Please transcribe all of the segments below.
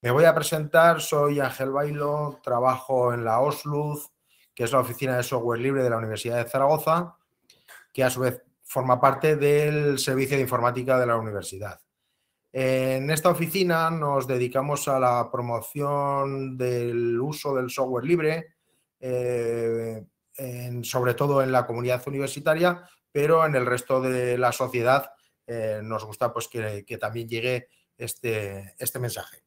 Me voy a presentar, soy Ángel Bailo, trabajo en la OSLUZ, que es la oficina de software libre de la Universidad de Zaragoza, que a su vez forma parte del servicio de informática de la universidad. En esta oficina nos dedicamos a la promoción del uso del software libre, eh, sobre todo en la comunidad universitaria, pero en el resto de la sociedad eh, nos gusta pues, que, también llegue este, este mensaje.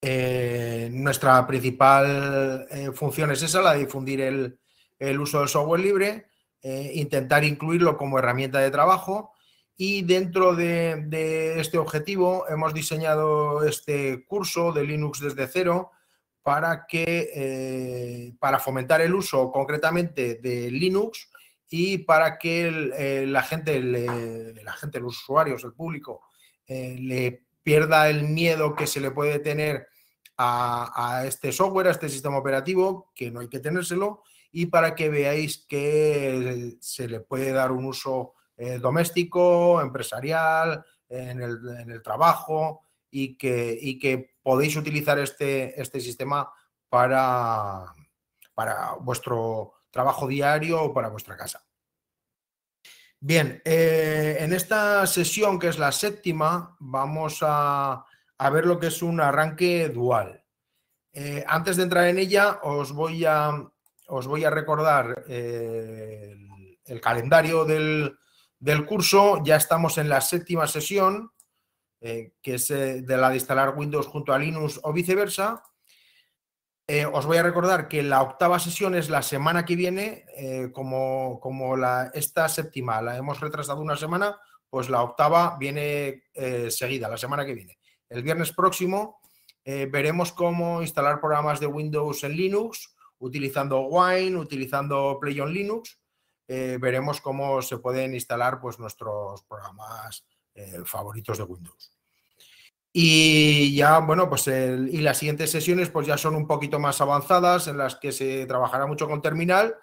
Eh, nuestra principal función es esa, la de difundir el uso del software libre, intentar incluirlo como herramienta de trabajo y dentro de, este objetivo hemos diseñado este curso de Linux desde cero para, que, eh, para fomentar el uso concretamente de Linux y para que eh, la, gente, la gente, los usuarios, el público, eh, le pierda el miedo que se le puede tener a, a este software, a este sistema operativo, que no hay que tenérselo, y para que veáis que se le puede dar un uso eh, doméstico, empresarial, en el, trabajo y que, podéis utilizar este, este sistema para, vuestro trabajo diario o para vuestra casa. Bien, eh, en esta sesión, que es la séptima, vamos a, ver lo que es un arranque dual. Eh, antes de entrar en ella, os voy a, recordar el, calendario del, del curso. Ya estamos en la séptima sesión, eh, que es eh, de la de instalar Windows junto a Linux o viceversa. Eh, os voy a recordar que la octava sesión es la semana que viene, como, como la, esta séptima la hemos retrasado una semana, pues la octava viene seguida, la semana que viene. El viernes próximo veremos cómo instalar programas de Windows en Linux, utilizando Wine, utilizando Play on Linux eh, veremos cómo se pueden instalar pues, nuestros programas eh, favoritos de Windows. Y ya, bueno, pues y las siguientes sesiones pues ya son un poquito más avanzadas, en las que se trabajará mucho con terminal.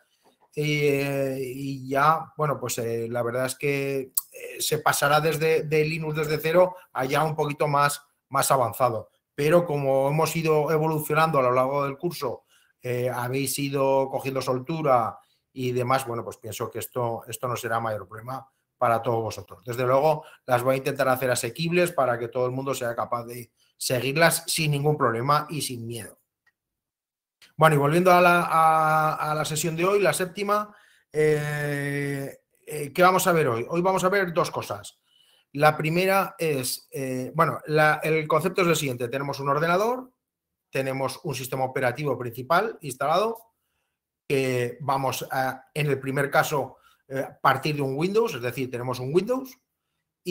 y eh, ya, bueno, pues la verdad es que se pasará desde de Linux desde cero a ya un poquito más, más avanzado. Pero como hemos ido evolucionando a lo largo del curso, habéis ido cogiendo soltura, y demás, bueno, pues pienso que esto, esto no será mayor problema para todos vosotros. Desde luego, las voy a intentar hacer asequibles para que todo el mundo sea capaz de seguirlas sin ningún problema y sin miedo. Bueno, y volviendo a la, a, la sesión de hoy, la séptima, eh, eh, ¿qué vamos a ver hoy? Hoy vamos a ver dos cosas. La primera es, eh, bueno, el concepto es el siguiente. Tenemos un ordenador, tenemos un sistema operativo principal instalado que eh, vamos a, en el primer caso, a eh, partir de un Windows, es decir, tenemos un Windows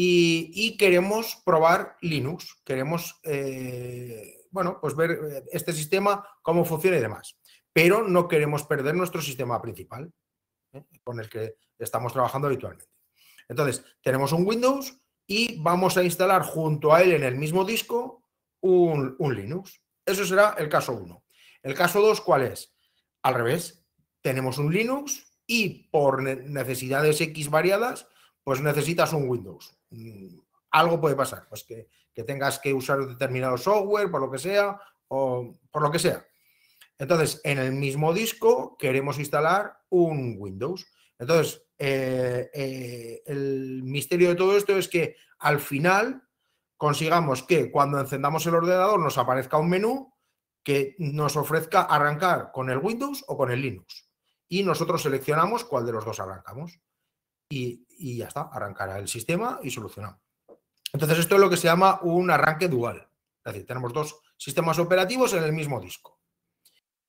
y, queremos probar Linux, queremos, eh, bueno, pues ver este sistema, cómo funciona y demás. Pero no queremos perder nuestro sistema principal con el que estamos trabajando habitualmente. Entonces, tenemos un Windows y vamos a instalar junto a él en el mismo disco un, un Linux. Eso será el caso 1. El caso 2, ¿cuál es? Al revés, tenemos un Linux y por necesidades X variadas, pues necesitas un Windows. Mm, algo puede pasar, pues que, tengas que usar determinado software, por lo que sea, o por lo que sea. Entonces, en el mismo disco queremos instalar un Windows. Entonces, eh, eh, el misterio de todo esto es que al final consigamos que cuando encendamos el ordenador nos aparezca un menú que nos ofrezca arrancar con el Windows o con el Linux y nosotros seleccionamos cuál de los dos arrancamos. Y, ya está, arrancará el sistema y solucionamos. Entonces, esto es lo que se llama un arranque dual. Es decir, tenemos dos sistemas operativos en el mismo disco.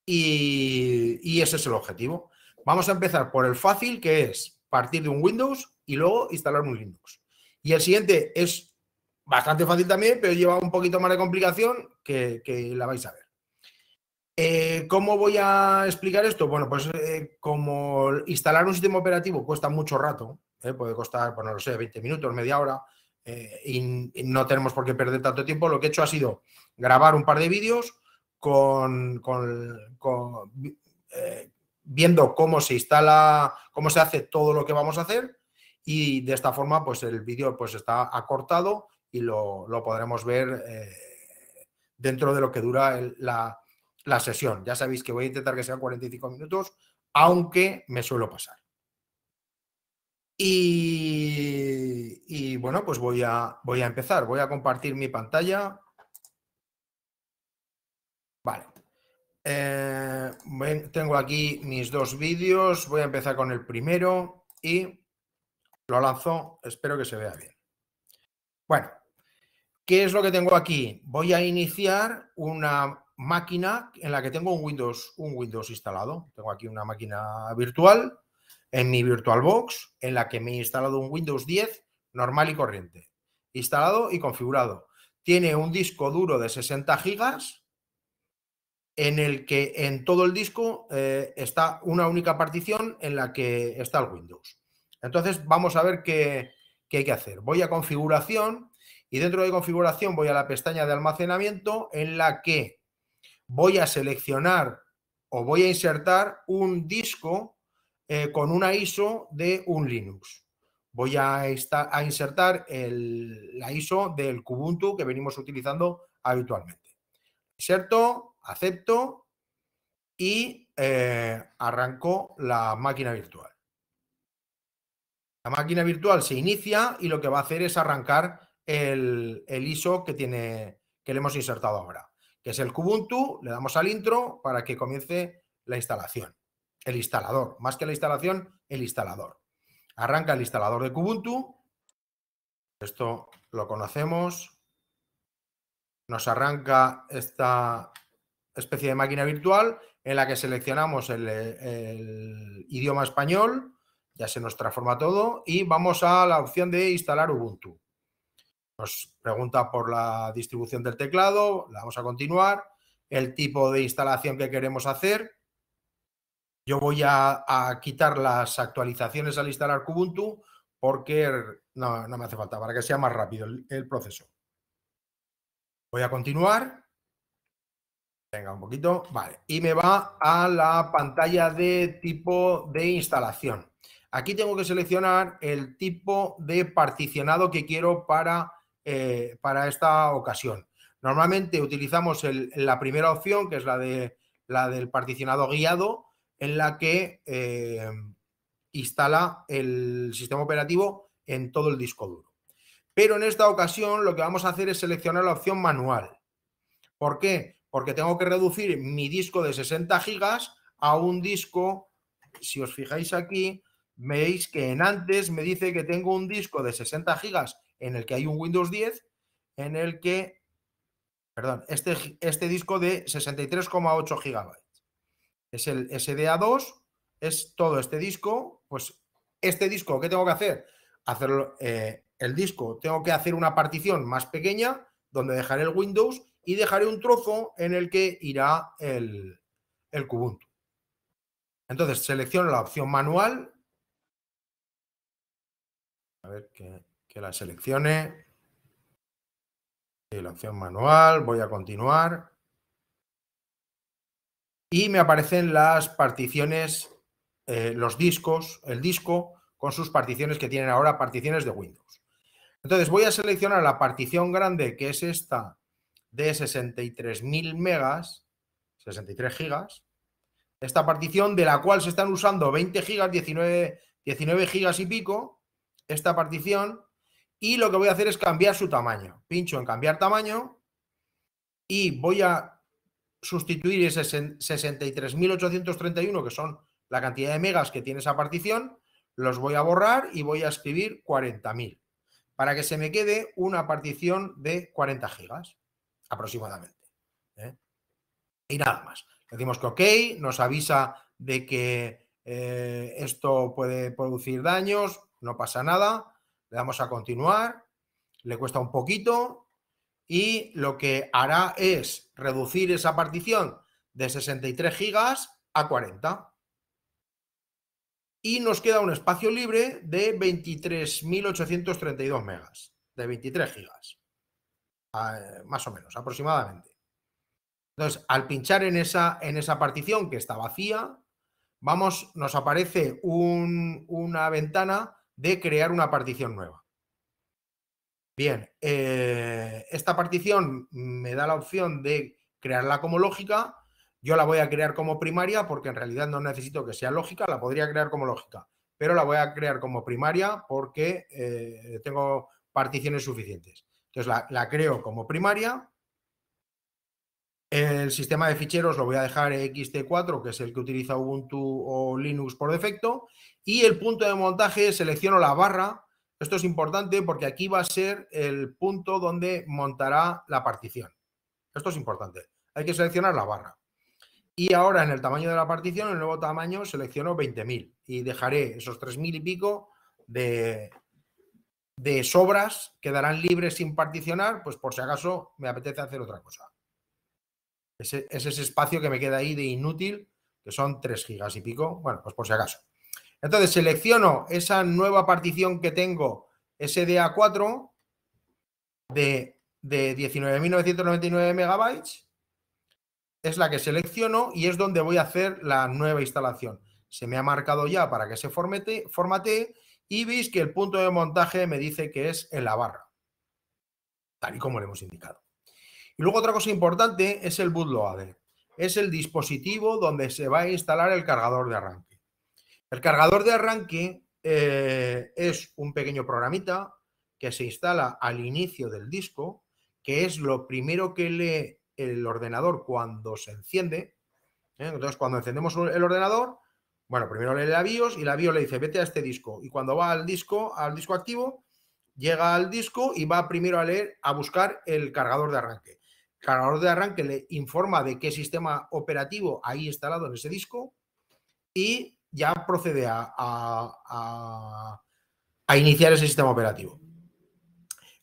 Y, ese es el objetivo. Vamos a empezar por el fácil, que es partir de un Windows y luego instalar un Linux. Y el siguiente es bastante fácil también, pero lleva un poquito más de complicación que la vais a ver. Eh, ¿Cómo voy a explicar esto? Bueno, pues eh, como instalar un sistema operativo cuesta mucho rato, eh, puede costar, bueno, pues, no sé, 20 minutos, media hora, y, no tenemos por qué perder tanto tiempo, lo que he hecho ha sido grabar un par de vídeos con, viendo cómo se instala, cómo se hace todo lo que vamos a hacer, y de esta forma, pues el vídeo pues, está acortado y lo, podremos ver dentro de lo que dura la la sesión. Ya sabéis que voy a intentar que sean 45 minutos, aunque me suelo pasar. Y, bueno, pues voy a, voy a empezar. Voy a compartir mi pantalla. Vale. Eh, tengo aquí mis dos vídeos. Voy a empezar con el primero y lo lanzo. Espero que se vea bien. Bueno, ¿qué es lo que tengo aquí? Voy a iniciar una máquina en la que tengo un Windows, un Windows instalado. Tengo aquí una máquina virtual en mi VirtualBox en la que me he instalado un Windows 10 normal y corriente. Instalado y configurado. Tiene un disco duro de 60 gigas en el que en todo el disco eh, está una única partición en la que está el Windows. Entonces vamos a ver qué, qué hay que hacer. Voy a configuración y dentro de configuración voy a la pestaña de almacenamiento en la que voy a seleccionar o voy a insertar un disco eh, con una ISO de un Linux. Voy a, insertar el, la ISO del Kubuntu que venimos utilizando habitualmente. Inserto, acepto y eh, arranco la máquina virtual. La máquina virtual se inicia y lo que va a hacer es arrancar el, el ISO que, tiene, que le hemos insertado ahora que es el Kubuntu, le damos al intro para que comience la instalación. El instalador, más que la instalación, el instalador. Arranca el instalador de Kubuntu. Esto lo conocemos. Nos arranca esta especie de máquina virtual en la que seleccionamos el, el idioma español, ya se nos transforma todo, y vamos a la opción de instalar Ubuntu nos pues, pregunta por la distribución del teclado, la vamos a continuar, el tipo de instalación que queremos hacer. Yo voy a, quitar las actualizaciones al instalar Kubuntu porque no, me hace falta, para que sea más rápido el, el proceso. Voy a continuar. Venga, un poquito. Vale. Y me va a la pantalla de tipo de instalación. Aquí tengo que seleccionar el tipo de particionado que quiero para eh, para esta ocasión. Normalmente utilizamos la primera opción, que es la, de, la del particionado guiado, en la que eh, instala el sistema operativo en todo el disco duro. Pero en esta ocasión lo que vamos a hacer es seleccionar la opción manual. ¿Por qué? Porque tengo que reducir mi disco de 60 gigas a un disco, si os fijáis aquí, veis que en antes me dice que tengo un disco de 60 gigas en el que hay un Windows 10 en el que, perdón, este, este disco de 63,8 gigabytes. Es el SDA2, es todo este disco, pues este disco, ¿qué tengo que hacer? Hacerlo, eh, el disco, tengo que hacer una partición más pequeña donde dejaré el Windows y dejaré un trozo en el que irá el, el Kubuntu. Entonces selecciono la opción manual. A ver qué la seleccione. opción manual, voy a continuar. Y me aparecen las particiones, eh, los discos, el disco con sus particiones que tienen ahora, particiones de Windows. Entonces voy a seleccionar la partición grande, que es esta de 63.000 megas, 63 gigas, esta partición de la cual se están usando 20 gigas, 19, 19 gigas y pico, esta partición y lo que voy a hacer es cambiar su tamaño. Pincho en cambiar tamaño y voy a sustituir ese 63.831, que son la cantidad de megas que tiene esa partición, los voy a borrar y voy a escribir 40.000 para que se me quede una partición de 40 gigas aproximadamente. ¿eh? Y nada más. Decimos que ok, nos avisa de que eh, esto puede producir daños, no pasa nada le damos a continuar, le cuesta un poquito y lo que hará es reducir esa partición de 63 gigas a 40. Y nos queda un espacio libre de 23.832 megas, de 23 gigas, eh, más o menos, aproximadamente. Entonces, al pinchar en esa, en esa partición que está vacía, vamos, nos aparece una ventana de crear una partición nueva. Bien, eh, esta partición me da la opción de crearla como lógica. Yo la voy a crear como primaria porque en realidad no necesito que sea lógica, la podría crear como lógica, pero la voy a crear como primaria porque eh, tengo particiones suficientes. Entonces la creo como primaria el sistema de ficheros lo voy a dejar XT4, que es el que utiliza Ubuntu o Linux por defecto. Y el punto de montaje selecciono la barra. Esto es importante porque aquí va a ser el punto donde montará la partición. Esto es importante. Hay que seleccionar la barra. Y ahora en el tamaño de la partición, el nuevo tamaño, selecciono 20.000 y dejaré esos 3.000 y pico de, de sobras quedarán libres sin particionar, pues por si acaso me apetece hacer otra cosa. Ese, es ese espacio que me queda ahí de inútil, que son 3 gigas y pico, bueno, pues por si acaso. Entonces selecciono esa nueva partición que tengo, SDA4, de, de 19.999 megabytes, es la que selecciono y es donde voy a hacer la nueva instalación. Se me ha marcado ya para que se formatee y veis que el punto de montaje me dice que es en la barra, tal y como le hemos indicado. Y luego otra cosa importante es el bootloader. Es el dispositivo donde se va a instalar el cargador de arranque. El cargador de arranque eh, es un pequeño programita que se instala al inicio del disco, que es lo primero que lee el ordenador cuando se enciende. ¿Eh? Entonces, cuando encendemos el ordenador, bueno, primero lee la BIOS y la BIOS le dice, vete a este disco. Y cuando va al disco, al disco activo, llega al disco y va primero a leer, a buscar el cargador de arranque cargador de arranque le informa de qué sistema operativo hay instalado en ese disco y ya procede a, iniciar ese sistema operativo.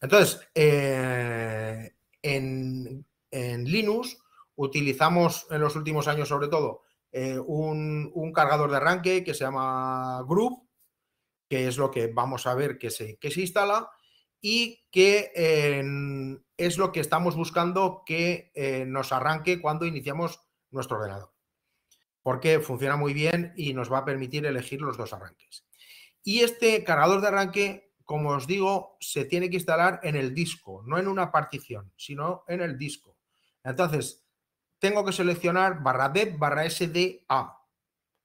Entonces, eh, en, Linux utilizamos en los últimos años sobre todo eh, un, cargador de arranque que se llama Group, que es lo que vamos a ver que que se instala y que eh, es lo que estamos buscando que eh, nos arranque cuando iniciamos nuestro ordenador, porque funciona muy bien y nos va a permitir elegir los dos arranques. Y este cargador de arranque, como os digo, se tiene que instalar en el disco, no en una partición, sino en el disco. Entonces, tengo que seleccionar barra dev barra SDA,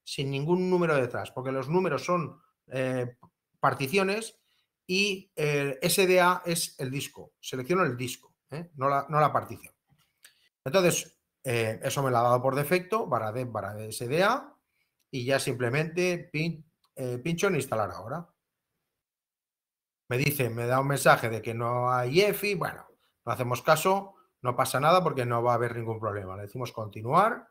sin ningún número detrás, porque los números son eh, particiones y el eh, SDA es el disco. Selecciono el disco, ¿eh? no, la, no, la, partición. Entonces, eh, eso me lo ha dado por defecto, barra de SDA, y ya simplemente pin, pincho en instalar ahora. Me dice, me da un mensaje de que no hay EFI, bueno, no hacemos caso, no pasa nada porque no va a haber ningún problema. Le decimos continuar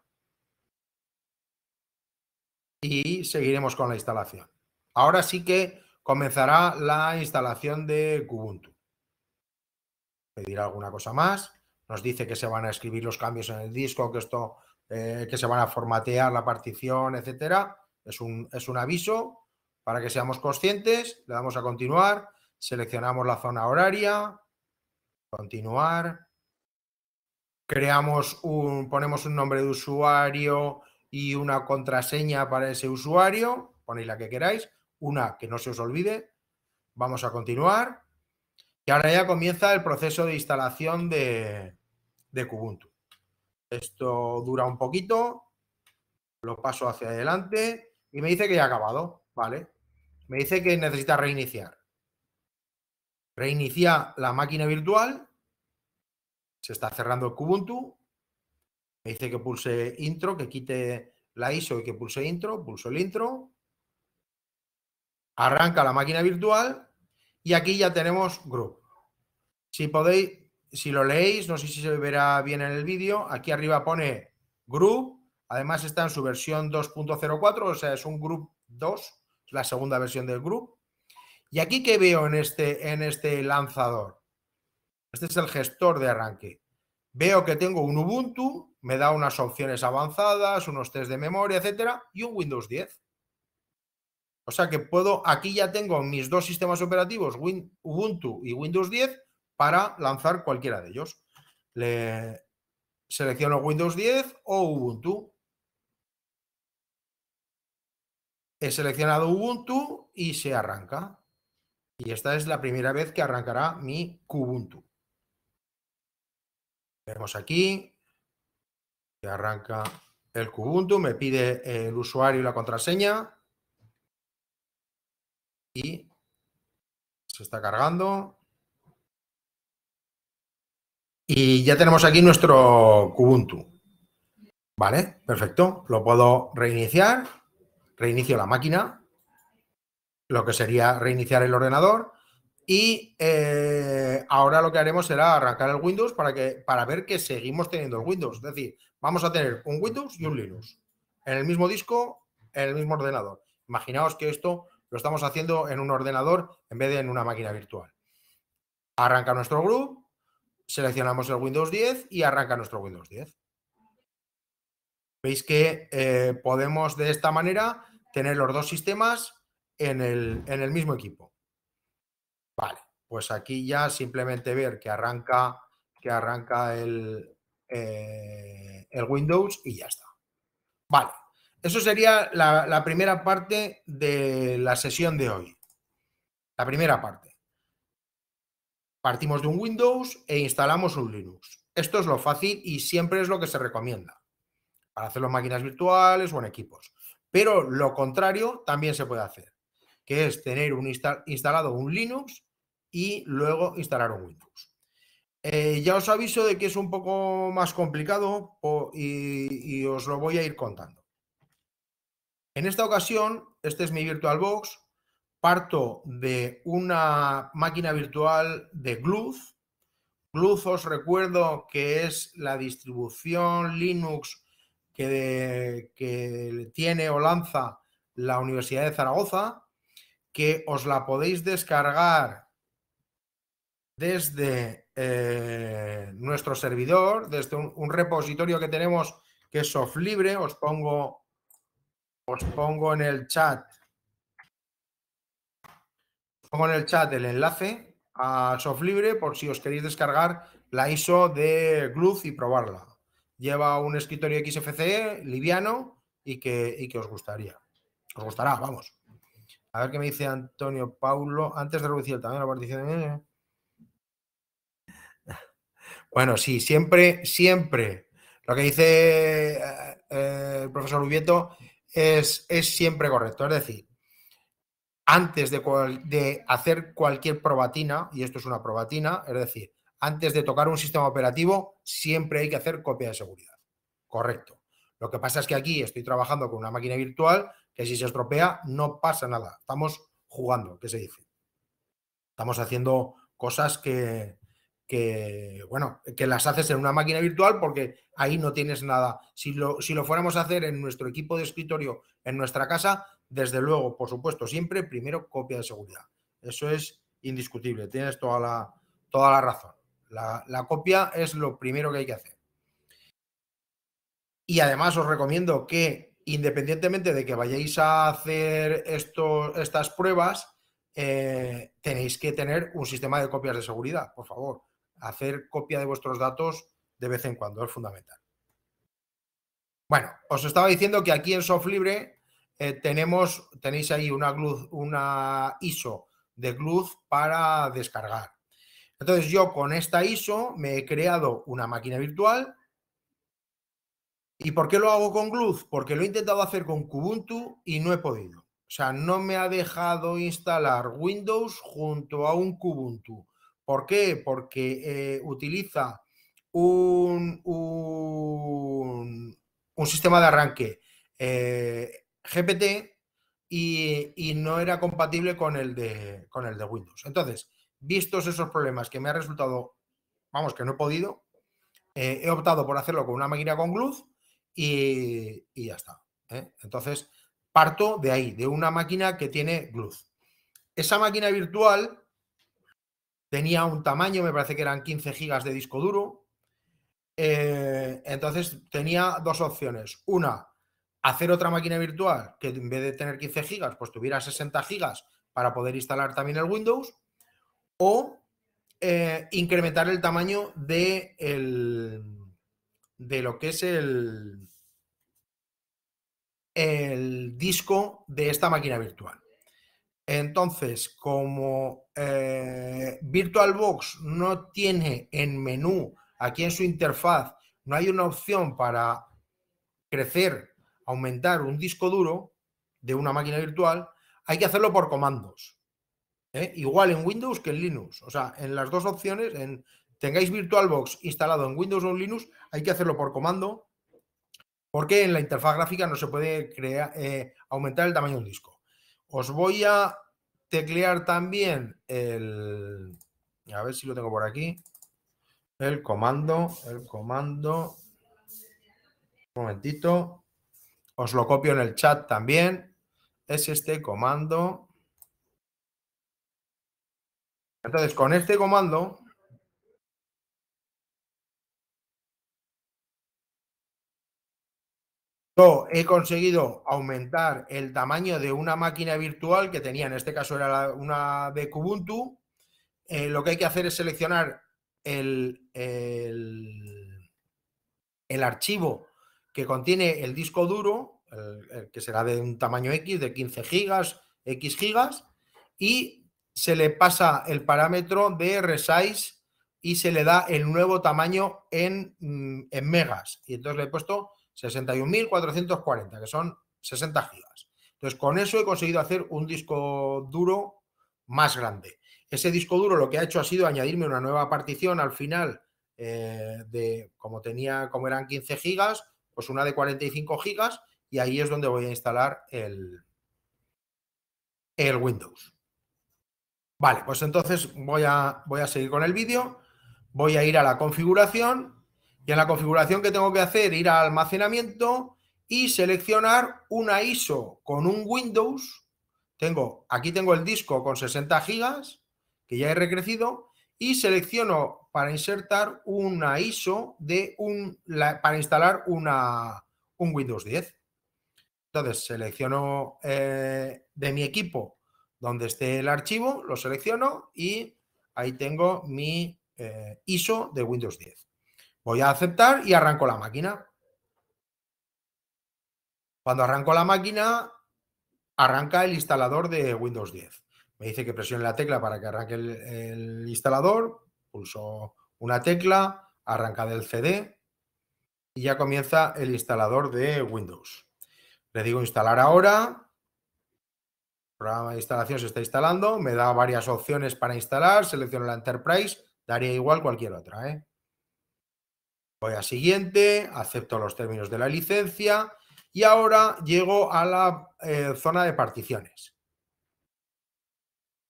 y seguiremos con la instalación. Ahora sí que comenzará la instalación de Kubuntu. Pedirá alguna cosa más. Nos dice que se van a escribir los cambios en el disco, que esto, eh, que se van a formatear la partición, etcétera. Es un, es un aviso para que seamos conscientes. Le damos a continuar. Seleccionamos la zona horaria. Continuar. Creamos un, ponemos un nombre de usuario y una contraseña para ese usuario. Ponéis la que queráis una, que no se os olvide, vamos a continuar. Y ahora ya comienza el proceso de instalación de, de Kubuntu. Esto dura un poquito, lo paso hacia adelante y me dice que ya ha acabado, ¿vale? Me dice que necesita reiniciar. Reinicia la máquina virtual, se está cerrando el Kubuntu, me dice que pulse intro, que quite la ISO y que pulse intro, pulso el intro, Arranca la máquina virtual y aquí ya tenemos group. Si podéis, si lo leéis, no sé si se verá bien en el vídeo, aquí arriba pone group, además está en su versión 2.04, o sea, es un group 2, la segunda versión del group. Y aquí que veo en este, en este lanzador, este es el gestor de arranque. Veo que tengo un Ubuntu, me da unas opciones avanzadas, unos test de memoria, etcétera, y un Windows 10. O sea que puedo, aquí ya tengo mis dos sistemas operativos, Ubuntu y Windows 10, para lanzar cualquiera de ellos. Le selecciono Windows 10 o Ubuntu. He seleccionado Ubuntu y se arranca. Y esta es la primera vez que arrancará mi Kubuntu. Vemos aquí que arranca el Kubuntu, me pide el usuario y la contraseña y se está cargando. Y ya tenemos aquí nuestro Kubuntu. Vale, perfecto. Lo puedo reiniciar. Reinicio la máquina, lo que sería reiniciar el ordenador. Y eh, ahora lo que haremos será arrancar el Windows para, que, para ver que seguimos teniendo el Windows. Es decir, vamos a tener un Windows y un Linux en el mismo disco, en el mismo ordenador. Imaginaos que esto lo estamos haciendo en un ordenador en vez de en una máquina virtual. Arranca nuestro group, seleccionamos el Windows 10 y arranca nuestro Windows 10. Veis que eh, podemos de esta manera tener los dos sistemas en el, mismo equipo. Vale, pues aquí ya simplemente ver que arranca, que arranca el eh, Windows y ya está. Vale, eso sería la, primera parte de la sesión de hoy. La primera parte. Partimos de un Windows e instalamos un Linux. Esto es lo fácil y siempre es lo que se recomienda para hacerlo en máquinas virtuales o en equipos. Pero lo contrario también se puede hacer, que es tener un instalado un Linux y luego instalar un Windows. Eh, ya os aviso de que es un poco más complicado y os lo voy a ir contando. En esta ocasión, este es mi VirtualBox, parto de una máquina virtual de Gluz. Gluz, os recuerdo que es la distribución Linux que, tiene o lanza la Universidad de Zaragoza, que os la podéis descargar desde eh, nuestro servidor, desde un, un, repositorio que tenemos que es soft libre. Os pongo os pues pongo en el chat. pongo en el chat el enlace a SoftLibre por si os queréis descargar la ISO de Gluz y probarla. Lleva un escritorio XFCE liviano y que, os gustaría. Os gustará, vamos. A ver qué me dice Antonio Paulo. Antes de reducir también la partición. Eh, eh. Bueno, sí, siempre, siempre. Lo que dice eh, el profesor Ubieto es, siempre correcto. Es decir, antes de, de, hacer cualquier probatina, y esto es una probatina, es decir, antes de tocar un sistema operativo, siempre hay que hacer copia de seguridad. Correcto. Lo que pasa es que aquí estoy trabajando con una máquina virtual que si se estropea no pasa nada. Estamos jugando, qué se dice. Estamos haciendo cosas que, que, bueno, que las haces en una máquina virtual porque ahí no tienes nada. Si lo, si lo fuéramos a hacer en nuestro equipo de escritorio, en nuestra casa, desde luego, por supuesto, siempre primero copia de seguridad. Eso es indiscutible, tienes toda la, toda la razón. La, copia es lo primero que hay que hacer. Y además os recomiendo que, independientemente de que vayáis a hacer esto, estas pruebas eh, tenéis que tener un sistema de copias de seguridad, por favor hacer copia de vuestros datos de vez en cuando, es fundamental. Bueno, os estaba diciendo que aquí en Soft Libre eh, tenemos, tenéis ahí una, una ISO de Gluz para descargar. Entonces yo con esta ISO me he creado una máquina virtual. ¿Y por qué lo hago con Gluz? Porque lo he intentado hacer con Kubuntu y no he podido. O sea, no me ha dejado instalar Windows junto a un Kubuntu. ¿Por qué? Porque eh, utiliza un, un, sistema de arranque eh, GPT y, no era compatible con el, de, con el de Windows. Entonces, vistos esos problemas que me ha resultado, vamos, que no he podido, eh, he optado por hacerlo con una máquina con glue y, ya está. Entonces, parto de ahí, de una máquina que tiene glue. Esa máquina virtual tenía un tamaño, me parece que eran 15 gigas de disco duro. Eh, entonces tenía dos opciones. Una, hacer otra máquina virtual que en vez de tener 15 gigas, pues tuviera 60 gigas para poder instalar también el Windows. O eh, incrementar el tamaño de, de lo que es el disco de esta máquina virtual. Entonces, como eh, VirtualBox no tiene en menú, aquí en su interfaz, no hay una opción para crecer, aumentar un disco duro de una máquina virtual, hay que hacerlo por comandos. ¿eh? Igual en Windows que en Linux. O sea, en las dos opciones, en tengáis VirtualBox instalado en Windows o en Linux, hay que hacerlo por comando, porque en la interfaz gráfica no se puede crear, eh, aumentar el tamaño del disco. Os voy a teclear también el... A ver si lo tengo por aquí. El comando, el comando. Un momentito. Os lo copio en el chat también. Es este comando. Entonces, con este comando he conseguido aumentar el tamaño de una máquina virtual que tenía, en este caso era una de Kubuntu. Eh, lo que hay que hacer es seleccionar el, el, archivo que contiene el disco duro, que será de un tamaño X, de 15 gigas, X gigas, y se le pasa el parámetro de resize y se le da el nuevo tamaño en, mm, en megas. Y entonces le he puesto 61.440, que son 60 gigas. Entonces, con eso he conseguido hacer un disco duro más grande. Ese disco duro lo que ha hecho ha sido añadirme una nueva partición al final eh, de, como tenía, como eran 15 gigas, pues una de 45 gigas y ahí es donde voy a instalar el, el Windows. Vale, pues entonces voy a, voy a seguir con el vídeo. Voy a ir a la configuración y en la configuración que tengo que hacer, ir a almacenamiento y seleccionar una ISO con un Windows. Tengo, aquí tengo el disco con 60 gigas, que ya he recrecido, y selecciono para insertar una ISO de un, para instalar una, un Windows 10. Entonces selecciono eh, de mi equipo donde esté el archivo, lo selecciono y ahí tengo mi eh, ISO de Windows 10. Voy a aceptar y arranco la máquina. Cuando arranco la máquina, arranca el instalador de Windows 10. Me dice que presione la tecla para que arranque el, instalador. Pulso una tecla, arranca del CD y ya comienza el instalador de Windows. Le digo instalar ahora. programa de instalación se está instalando. Me da varias opciones para instalar. Selecciono la Enterprise Daría igual cualquier otra. ¿eh? Voy a siguiente, acepto los términos de la licencia y ahora llego a la eh, zona de particiones.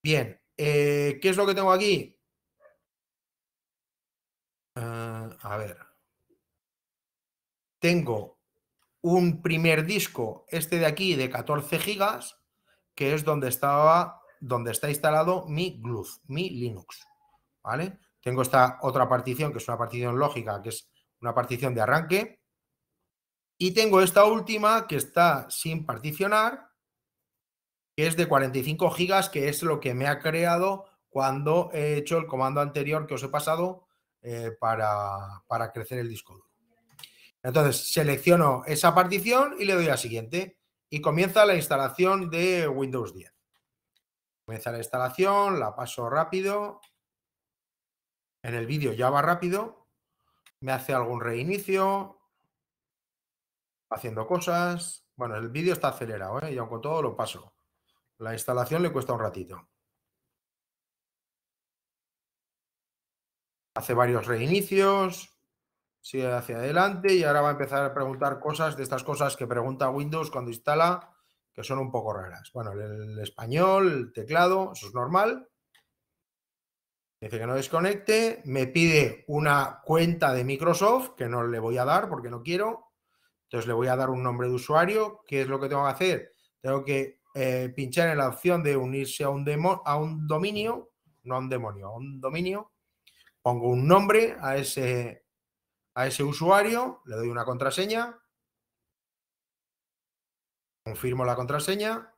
Bien, eh, ¿qué es lo que tengo aquí? Ah, a ver. Tengo un primer disco, este de aquí, de 14 gigas, que es donde estaba, donde está instalado mi GLUF, mi Linux. ¿Vale? Tengo esta otra partición, que es una partición lógica, que es una partición de arranque. Y tengo esta última, que está sin particionar, que es de 45 gigas, que es lo que me ha creado cuando he hecho el comando anterior que os he pasado eh, para, para crecer el disco duro. Entonces, selecciono esa partición y le doy a siguiente y comienza la instalación de Windows 10. Comienza la instalación, la paso rápido en el vídeo ya va rápido, me hace algún reinicio, haciendo cosas. Bueno, el vídeo está acelerado, ¿eh? y aunque todo lo paso. La instalación le cuesta un ratito. Hace varios reinicios, sigue hacia adelante y ahora va a empezar a preguntar cosas de estas cosas que pregunta Windows cuando instala, que son un poco raras. Bueno, el, español, el teclado, eso es normal. Dice que no desconecte, me pide una cuenta de Microsoft que no le voy a dar porque no quiero. Entonces le voy a dar un nombre de usuario. ¿Qué es lo que tengo que hacer? Tengo que eh, pinchar en la opción de unirse a un, a un dominio, no a un demonio, a un dominio. Pongo un nombre a ese, a ese usuario, le doy una contraseña, confirmo la contraseña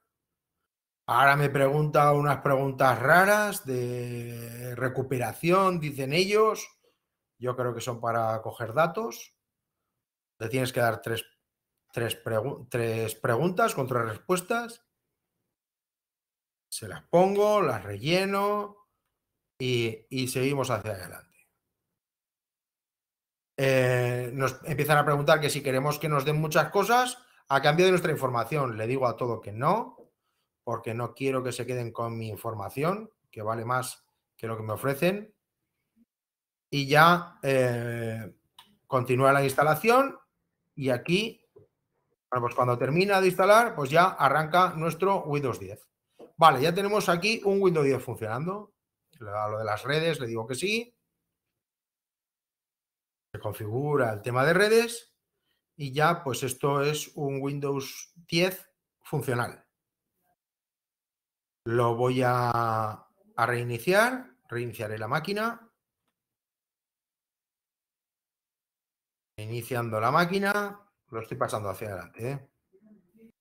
Ahora me pregunta unas preguntas raras de recuperación, dicen ellos. Yo creo que son para coger datos. Te tienes que dar tres, preguntas con respuestas. Se las pongo, las relleno y, seguimos hacia adelante. Eh, nos empiezan a preguntar que si queremos que nos den muchas cosas a cambio de nuestra información. Le digo a todo que no porque no quiero que se queden con mi información, que vale más que lo que me ofrecen. Y ya eh, continúa la instalación y aquí, pues cuando termina de instalar, pues ya arranca nuestro Windows 10. Vale, ya tenemos aquí un Windows 10 funcionando. A lo de las redes le digo que sí. Se configura el tema de redes y ya pues esto es un Windows 10 funcional. Lo voy a, reiniciar, reiniciaré la máquina. Iniciando la máquina, lo estoy pasando hacia adelante. ¿eh?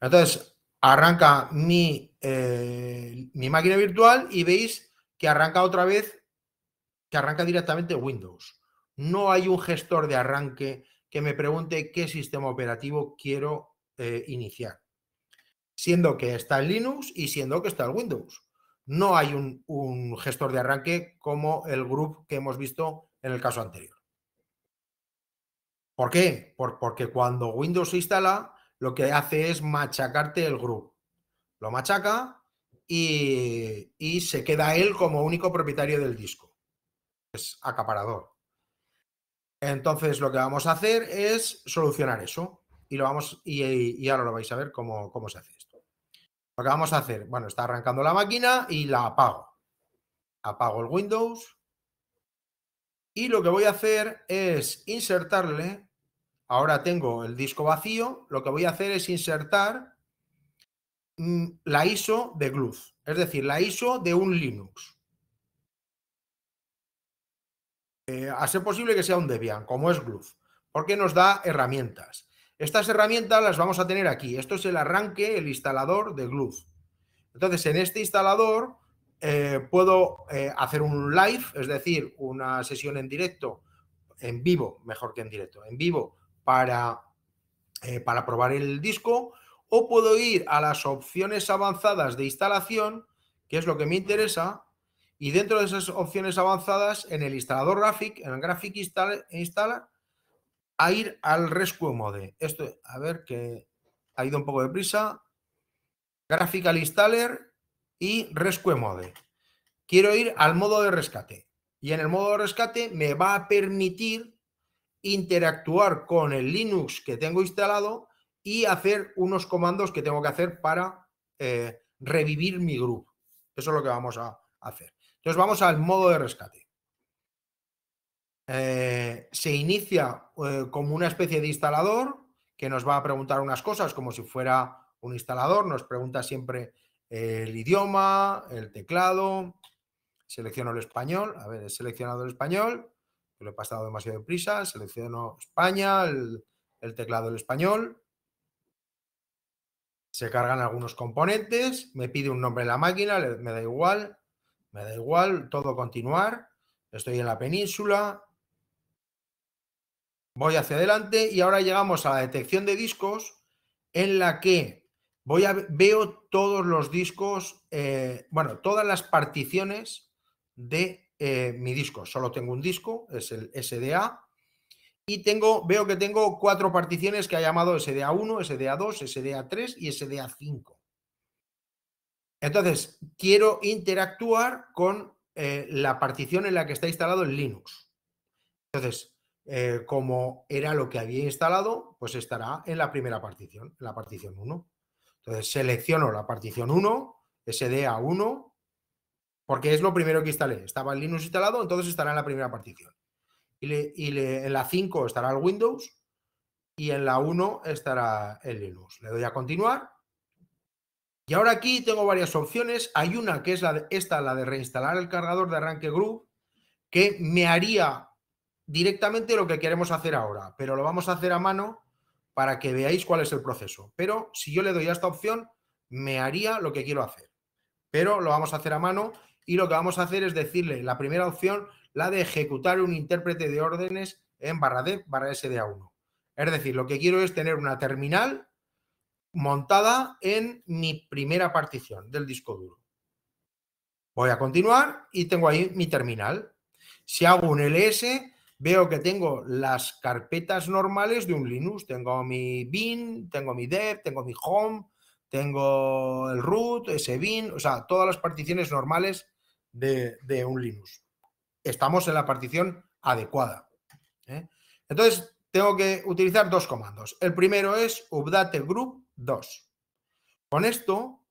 Entonces, arranca mi, eh, mi máquina virtual y veis que arranca otra vez, que arranca directamente Windows. No hay un gestor de arranque que me pregunte qué sistema operativo quiero eh, iniciar siendo que está en Linux y siendo que está en Windows. No hay un, gestor de arranque como el group que hemos visto en el caso anterior. ¿Por qué? porque cuando Windows se instala, lo que hace es machacarte el group. Lo machaca y, se queda él como único propietario del disco. Es acaparador. Entonces, lo que vamos a hacer es solucionar eso. Y, lo vamos, y, ahora lo vais a ver cómo se hace esto. Lo que vamos a hacer, bueno, está arrancando la máquina y la apago. Apago el Windows. Y lo que voy a hacer es insertarle, ahora tengo el disco vacío, lo que voy a hacer es insertar mm, la ISO de GLUF, es decir, la ISO de un Linux. Eh, a ser posible que sea un Debian, como es GLUF, porque nos da herramientas. Estas herramientas las vamos a tener aquí. Esto es el arranque, el instalador de Glue. Entonces, en este instalador eh, puedo eh, hacer un live, es decir, una sesión en directo, en vivo, mejor que en directo, en vivo para, eh, para probar el disco, o puedo ir a las opciones avanzadas de instalación, que es lo que me interesa, y dentro de esas opciones avanzadas, en el instalador Graphic, en el Graphic Installer, a ir al Rescue Mode. Esto, a ver, que ha ido un poco de prisa. Graphical Installer y Rescue Mode. Quiero ir al modo de rescate. Y en el modo de rescate me va a permitir interactuar con el Linux que tengo instalado y hacer unos comandos que tengo que hacer para eh, revivir mi grupo. Eso es lo que vamos a hacer. Entonces vamos al modo de rescate. Eh, se inicia eh, como una especie de instalador que nos va a preguntar unas cosas como si fuera un instalador, nos pregunta siempre el idioma, el teclado, selecciono el español, a ver, he seleccionado el español, lo he pasado demasiado de prisa, selecciono España, el, teclado el español, se cargan algunos componentes, me pide un nombre de la máquina, me da igual, me da igual, todo continuar, estoy en la península, voy hacia adelante y ahora llegamos a la detección de discos en la que voy a, veo todos los discos, eh, bueno, todas las particiones de eh, mi disco. Solo tengo un disco, es el SDA, y tengo, veo que tengo cuatro particiones que ha llamado SDA1, SDA2, SDA3 y SDA5. Entonces, quiero interactuar con eh, la partición en la que está instalado el Linux. Entonces, eh, como era lo que había instalado, pues estará en la primera partición, en la partición 1. Entonces selecciono la partición 1, a 1 porque es lo primero que instalé. Estaba el Linux instalado, entonces estará en la primera partición. Y, en la 5 estará el Windows y en la 1 estará el Linux. Le doy a continuar. Y ahora aquí tengo varias opciones. Hay una que es la esta, la de reinstalar el cargador de arranque Group, que me haría directamente lo que queremos hacer ahora, pero lo vamos a hacer a mano para que veáis cuál es el proceso. Pero si yo le doy a esta opción, me haría lo que quiero hacer. Pero lo vamos a hacer a mano y lo que vamos a hacer es decirle la primera opción, la de ejecutar un intérprete de órdenes en barra D, barra SDA1. Es decir, lo que quiero es tener una terminal montada en mi primera partición del disco duro. Voy a continuar y tengo ahí mi terminal. Si hago un LS, veo que tengo las carpetas normales de un Linux. Tengo mi bin, tengo mi dev, tengo mi home, tengo el root, ese bin, o sea, todas las particiones normales de, un Linux. Estamos en la partición adecuada. ¿eh? Entonces, tengo que utilizar dos comandos. El primero es update group 2. Con esto,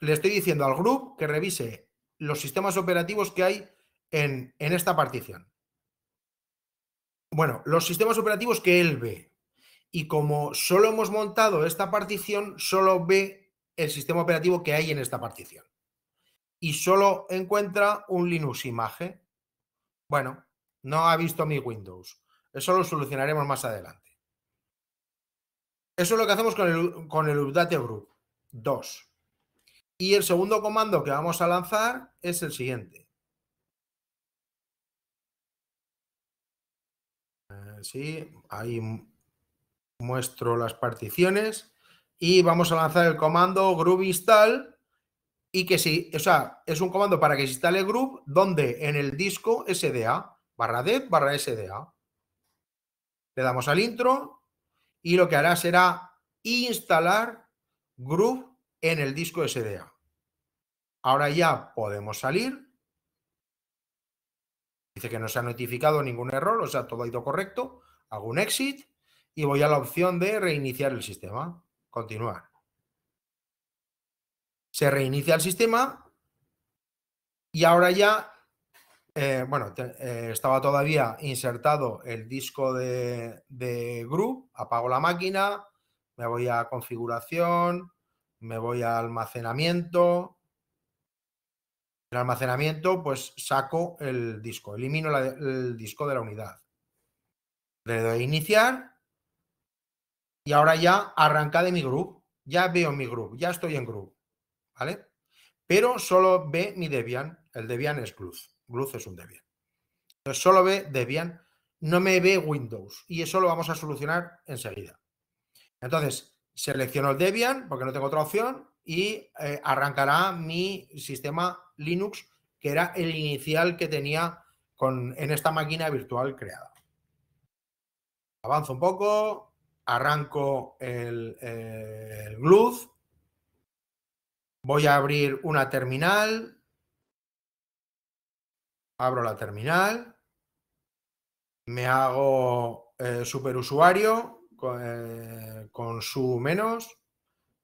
le estoy diciendo al group que revise los sistemas operativos que hay en esta partición bueno, los sistemas operativos que él ve. Y como solo hemos montado esta partición, solo ve el sistema operativo que hay en esta partición. Y solo encuentra un Linux imagen. Bueno, no ha visto mi Windows. Eso lo solucionaremos más adelante. Eso es lo que hacemos con el, con el Update Group 2. Y el segundo comando que vamos a lanzar es el siguiente. Eh, sí, ahí muestro las particiones y vamos a lanzar el comando group install y que si, o sea, es un comando para que se instale group donde en el disco SDA, barra dev, barra SDA. Le damos al intro y lo que hará será instalar group en el disco SDA. Ahora ya podemos salir Dice que no se ha notificado ningún error, o sea, todo ha ido correcto. Hago un exit y voy a la opción de reiniciar el sistema. Continuar. Se reinicia el sistema y ahora ya, eh, bueno, eh, estaba todavía insertado el disco de, de Apago la máquina, me voy a configuración, me voy a almacenamiento, el almacenamiento, pues saco el disco, elimino el disco de la unidad. Le doy a iniciar y ahora ya arranca de mi group. Ya veo mi group, ya estoy en group, ¿vale? Pero solo ve mi Debian. El Debian es Grub, Grub es un Debian. solo ve Debian, no me ve Windows y eso lo vamos a solucionar enseguida. Entonces selecciono el Debian porque no tengo otra opción y eh, arrancará mi sistema Linux, que era el inicial que tenía con, en esta máquina virtual creada. Avanzo un poco, arranco el, eh, el voy a abrir una terminal, abro la terminal, me hago eh, superusuario con, eh, con, su menos,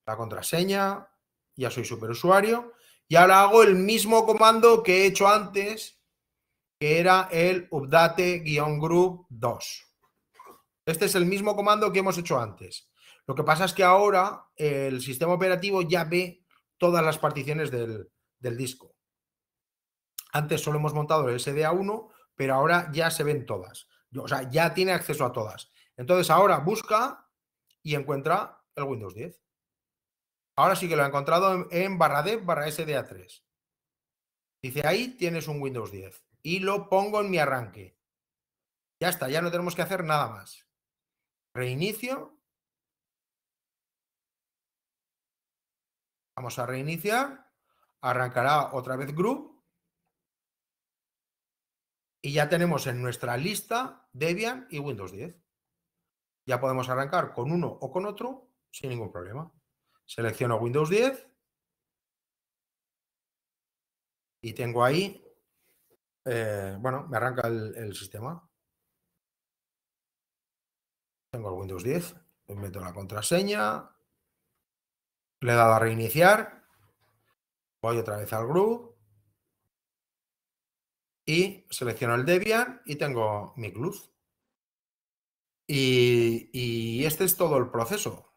la contraseña, ya soy superusuario y ahora hago el mismo comando que he hecho antes, que era el update-group 2. Este es el mismo comando que hemos hecho antes. Lo que pasa es que ahora el sistema operativo ya ve todas las particiones del, del disco. Antes solo hemos montado el SDA1, pero ahora ya se ven todas. O sea, ya tiene acceso a todas. Entonces ahora busca y encuentra el Windows 10. Ahora sí que lo he encontrado en, en barra dev barra SDA3. Dice, ahí tienes un Windows 10 y lo pongo en mi arranque. Ya está, ya no tenemos que hacer nada más. Reinicio. Vamos a reiniciar. Arrancará otra vez Group. Y ya tenemos en nuestra lista Debian y Windows 10. Ya podemos arrancar con uno o con otro sin ningún problema. Selecciono Windows 10 y tengo ahí, eh, bueno, me arranca el, sistema. Tengo el Windows 10, meto la contraseña, le he dado a reiniciar, voy otra vez al GRUB y selecciono el Debian y tengo mi luz y este es todo el proceso.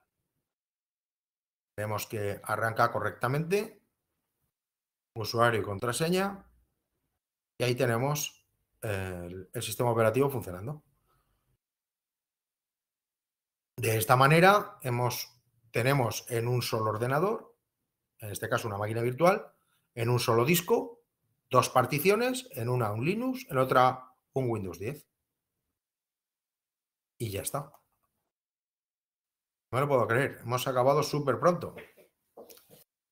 Vemos que arranca correctamente. Usuario y contraseña. Y ahí tenemos eh, el, el sistema operativo funcionando. De esta manera hemos, tenemos en un solo ordenador, en este caso una máquina virtual, en un solo disco, dos particiones, en una un Linux, en otra un Windows 10. Y ya está. No lo puedo creer. Hemos acabado súper pronto.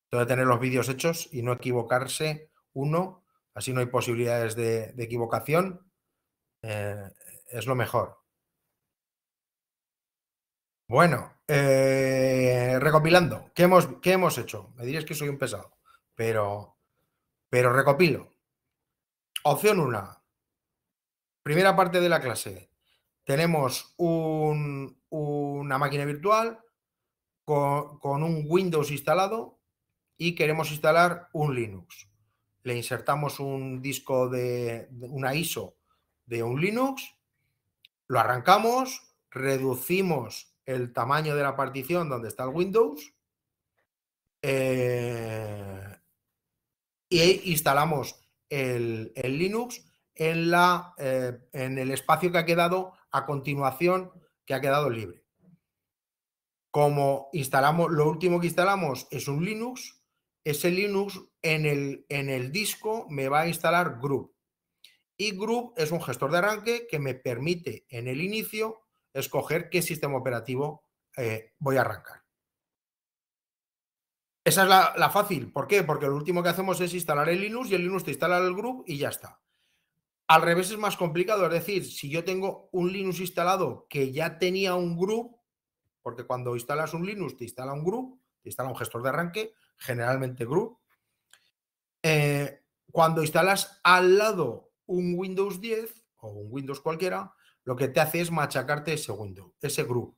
Entonces, tener los vídeos hechos y no equivocarse uno, así no hay posibilidades de, equivocación, eh, es lo mejor. Bueno, eh, recopilando, ¿qué hemos, hemos hecho? Me dirías que soy un pesado, pero, pero recopilo. Opción una Primera parte de la clase tenemos una máquina virtual con, un Windows instalado y queremos instalar un Linux. Le insertamos un disco de, una ISO de un Linux, lo arrancamos, reducimos el tamaño de la partición donde está el Windows e instalamos el, Linux en, la, eh, en el espacio que ha quedado a continuación que ha quedado libre. Como instalamos, lo último que instalamos es un Linux, ese Linux en el, en el disco me va a instalar Group. Y Group es un gestor de arranque que me permite en el inicio escoger qué sistema operativo eh, voy a arrancar. Esa es la, la, fácil. ¿Por qué? Porque lo último que hacemos es instalar el Linux y el Linux te instala el Group y ya está. Al revés es más complicado, es decir, si yo tengo un Linux instalado que ya tenía un group, porque cuando instalas un Linux te instala un group, te instala un gestor de arranque, generalmente group. Eh, cuando instalas al lado un Windows 10 o un Windows cualquiera, lo que te hace es machacarte ese Windows, ese group,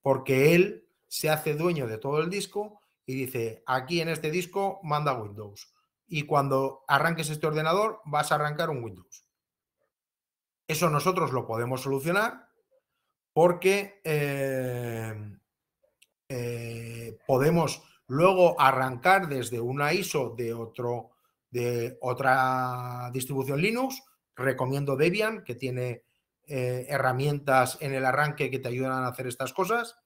porque él se hace dueño de todo el disco y dice, aquí en este disco manda Windows. Y cuando arranques este ordenador, vas a arrancar un Windows. Eso nosotros lo podemos solucionar porque em, eh, podemos luego arrancar desde una ISO de, otro, de otra distribución Linux. Recomiendo Debian, que tiene eh, herramientas en el arranque que te ayudan a hacer estas cosas.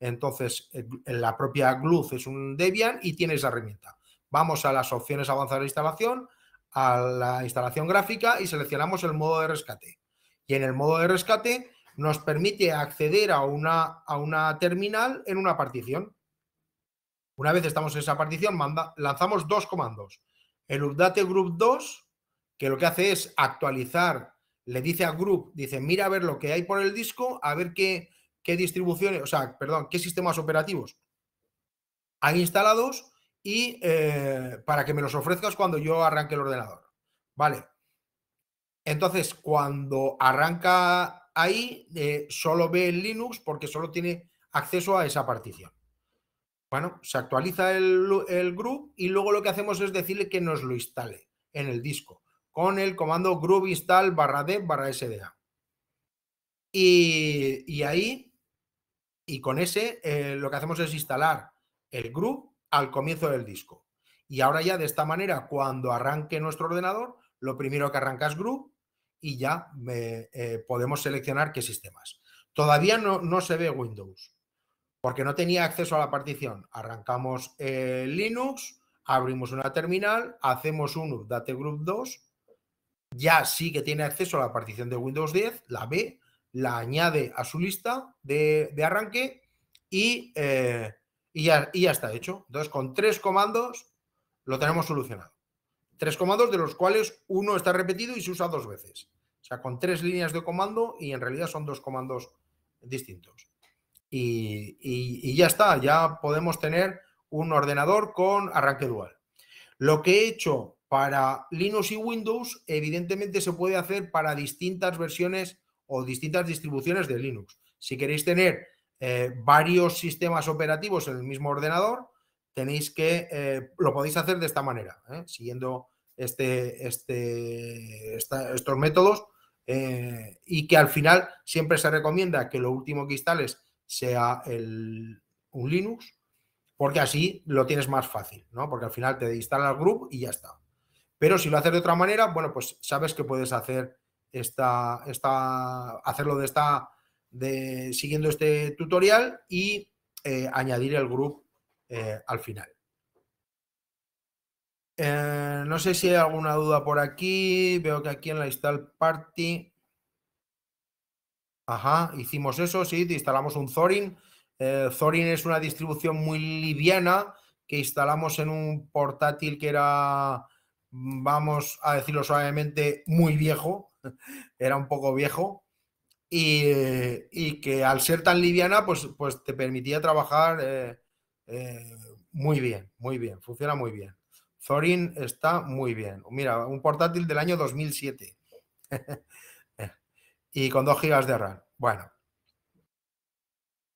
Entonces, eh, la propia Gluz es un Debian y tiene esa herramienta. Vamos a las opciones avanzadas de instalación, a la instalación gráfica y seleccionamos el modo de rescate. Y en el modo de rescate nos permite acceder a una, a una terminal en una partición. Una vez estamos en esa partición, manda, lanzamos dos comandos. El update group 2, que lo que hace es actualizar, le dice a group, dice, mira a ver lo que hay por el disco, a ver qué, qué distribuciones, o sea, perdón, qué sistemas operativos hay instalados y eh, para que me los ofrezcas cuando yo arranque el ordenador. Vale, entonces, cuando arranca ahí, eh, solo ve el Linux porque solo tiene acceso a esa partición. Bueno, se actualiza el, el y luego lo que hacemos es decirle que nos lo instale en el disco con el comando group install barra dev barra sda. Y, ahí, y con ese, eh, lo que hacemos es instalar el group al comienzo del disco. Y ahora ya de esta manera, cuando arranque nuestro ordenador, lo primero que arrancas Group y ya eh, podemos seleccionar qué sistemas. Todavía no, se ve Windows porque no tenía acceso a la partición. Arrancamos eh, Linux, abrimos una terminal, hacemos un date group 2, ya sí que tiene acceso a la partición de Windows 10, la ve, la añade a su lista de, arranque y, eh, y ya está hecho. Entonces, con tres comandos lo tenemos solucionado. Tres comandos de los cuales uno está repetido y se usa dos veces. O sea, con tres líneas de comando y en realidad son dos comandos distintos. Y, ya está, ya podemos tener un ordenador con arranque dual. Lo que he hecho para Linux y Windows, evidentemente se puede hacer para distintas versiones o distintas distribuciones de Linux. Si queréis tener eh, varios sistemas operativos en el mismo ordenador, tenéis que, eh, lo podéis hacer de esta manera, ¿eh? siguiendo este, este, estos métodos eh, y que al final siempre se recomienda que lo último que instales sea el, un Linux, porque así lo tienes más fácil, ¿no? Porque al final te el group y ya está. Pero si lo haces de otra manera, bueno, pues sabes que puedes hacer esta, esta hacerlo de esta, de, siguiendo este tutorial y eh, añadir el grupo eh, al final. Eh, no sé si hay alguna duda por aquí. Veo que aquí en la install party. Ajá, hicimos eso, sí, instalamos un Zorin. Zorin eh, es una distribución muy liviana que instalamos en un portátil que era, vamos a decirlo suavemente, muy viejo. era un poco viejo. Y, que al ser tan liviana, pues, pues te permitía trabajar eh, muy bien, muy bien, funciona muy bien. Thorin está muy bien. Mira, un portátil del año 2007. y con 2 GB de RAM. Bueno.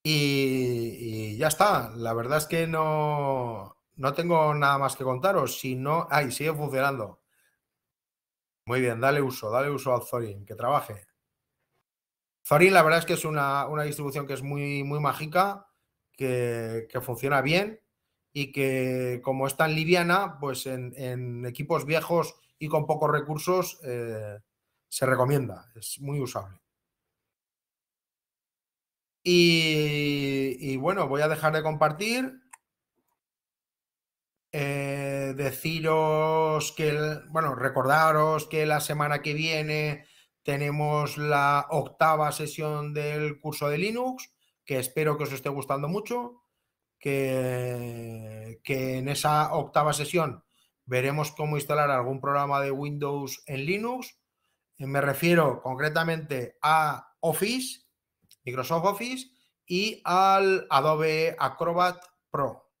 Y, ya está. La verdad es que no, no tengo nada más que contaros. Si no. ¡Ay! Sigue funcionando. Muy bien, dale uso, dale uso al Thorin que trabaje. Thorin, la verdad es que es una, una distribución que es muy, muy mágica, que funciona bien y que como es tan liviana, pues en, equipos viejos y con pocos recursos eh, se recomienda, es muy usable. Y, bueno, voy a dejar de compartir. Eh, deciros que, bueno, recordaros que la semana que viene tenemos la octava sesión del curso de Linux, que espero que os esté gustando mucho que, en esa octava sesión veremos cómo instalar algún programa de Windows en Linux. Eh, me refiero concretamente a Office, Microsoft Office y al Adobe Acrobat Pro,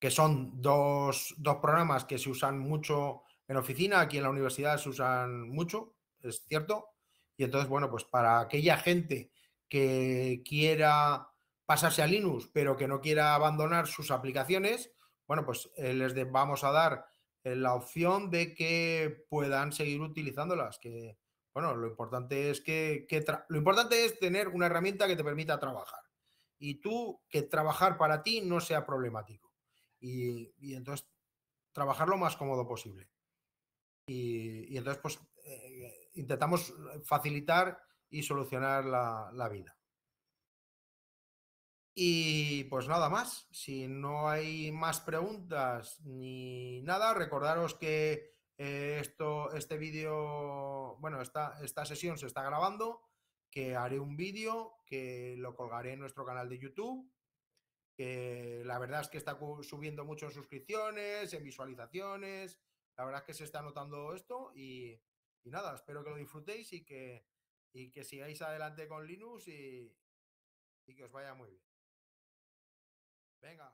que son dos, dos programas que se usan mucho en oficina, aquí en la universidad se usan mucho, es cierto. Y entonces, bueno, pues para aquella gente que quiera pasarse a Linux, pero que no quiera abandonar sus aplicaciones, bueno, pues eh, les vamos a dar eh, la opción de que puedan seguir utilizándolas. Que, bueno, lo importante es que, lo importante es tener una herramienta que te permita trabajar. Y tú, que trabajar para ti no sea problemático. Y, entonces, trabajar lo más cómodo posible. Y, entonces, pues, eh, intentamos facilitar y solucionar la vida. Y pues nada más, si no hay más preguntas ni nada, recordaros que eh, esto, este vídeo, bueno, esta, esta sesión se está grabando, que haré un vídeo, que lo colgaré en nuestro canal de YouTube, que la verdad es que está subiendo mucho en suscripciones, en visualizaciones, la verdad es que se está notando esto y, nada, espero que lo disfrutéis y que, que sigáis adelante con Linux y, y que os vaya muy bien. Venga.